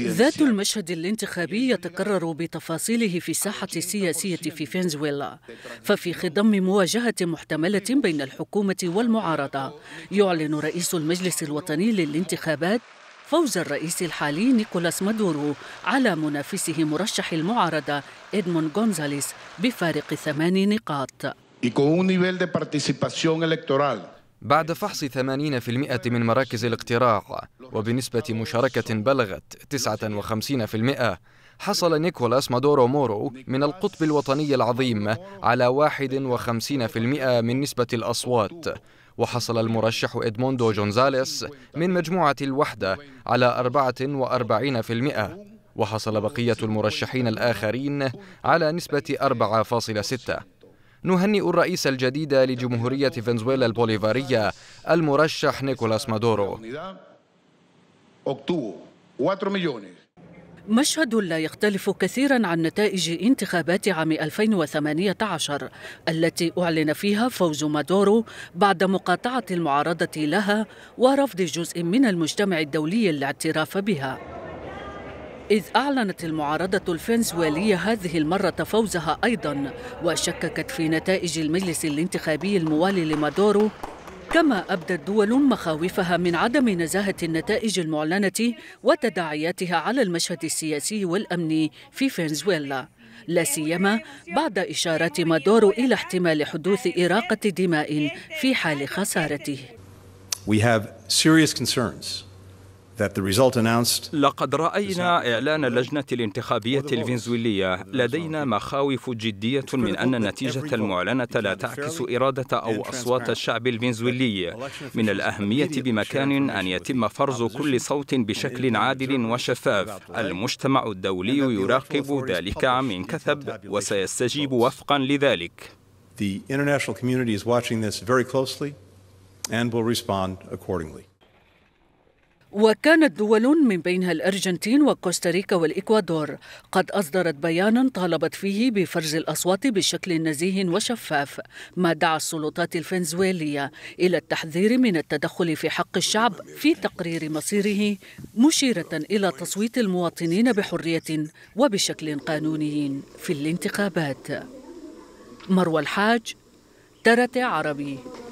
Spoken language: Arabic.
ذات المشهد الانتخابي يتكرر بتفاصيله في الساحة السياسية في فنزويلا ففي خضم مواجهة محتملة بين الحكومة والمعارضة يعلن رئيس المجلس الوطني للانتخابات فوز الرئيس الحالي نيكولاس مادورو على منافسه مرشح المعارضة إدمون غونزاليس بفارق ثمان نقاط بعد فحص 80% من مراكز الاقتراع وبنسبة مشاركة بلغت 59% حصل نيكولاس مادورو مورو من القطب الوطني العظيم على 51% من نسبة الأصوات وحصل المرشح إدموندو جونزاليس من مجموعة الوحدة على 44% وحصل بقية المرشحين الآخرين على نسبة 4.6 نهنئ الرئيس الجديد لجمهورية فنزويلا البوليفارية المرشح نيكولاس مادورو مشهد لا يختلف كثيرا عن نتائج انتخابات عام 2018 التي أعلن فيها فوز مادورو بعد مقاطعة المعارضة لها ورفض جزء من المجتمع الدولي الاعتراف بها إذ أعلنت المعارضة الفنزويلية هذه المرة فوزها أيضا وشككت في نتائج المجلس الانتخابي الموالي لمادورو كما أبدت دول مخاوفها من عدم نزاهة النتائج المعلنة وتداعياتها على المشهد السياسي والأمني في فنزويلا لا سيما بعد إشارات مادورو إلى احتمال حدوث إراقة دماء في حال خسارته. We have serious concerns لقد رأينا إعلان اللجنة الانتخابية الفنزويلية لدينا مخاوف جدية من أن النتيجة المعلنة لا تعكس إرادة أو أصوات الشعب الفنزويلي من الأهمية بمكان أن يتم فرز كل صوت بشكل عادل وشفاف المجتمع الدولي يراقب ذلك من كثب وسيستجيب وفقا لذلك The international community is watching this very closely and will respond accordingly. وكانت دول من بينها الأرجنتين وكوستاريكا والإكوادور قد أصدرت بيانا طالبت فيه بفرز الأصوات بشكل نزيه وشفاف ما دعا السلطات الفنزويلية إلى التحذير من التدخل في حق الشعب في تقرير مصيره مشيرة إلى تصويت المواطنين بحرية وبشكل قانوني في الانتخابات مروى الحاج ترتي عربي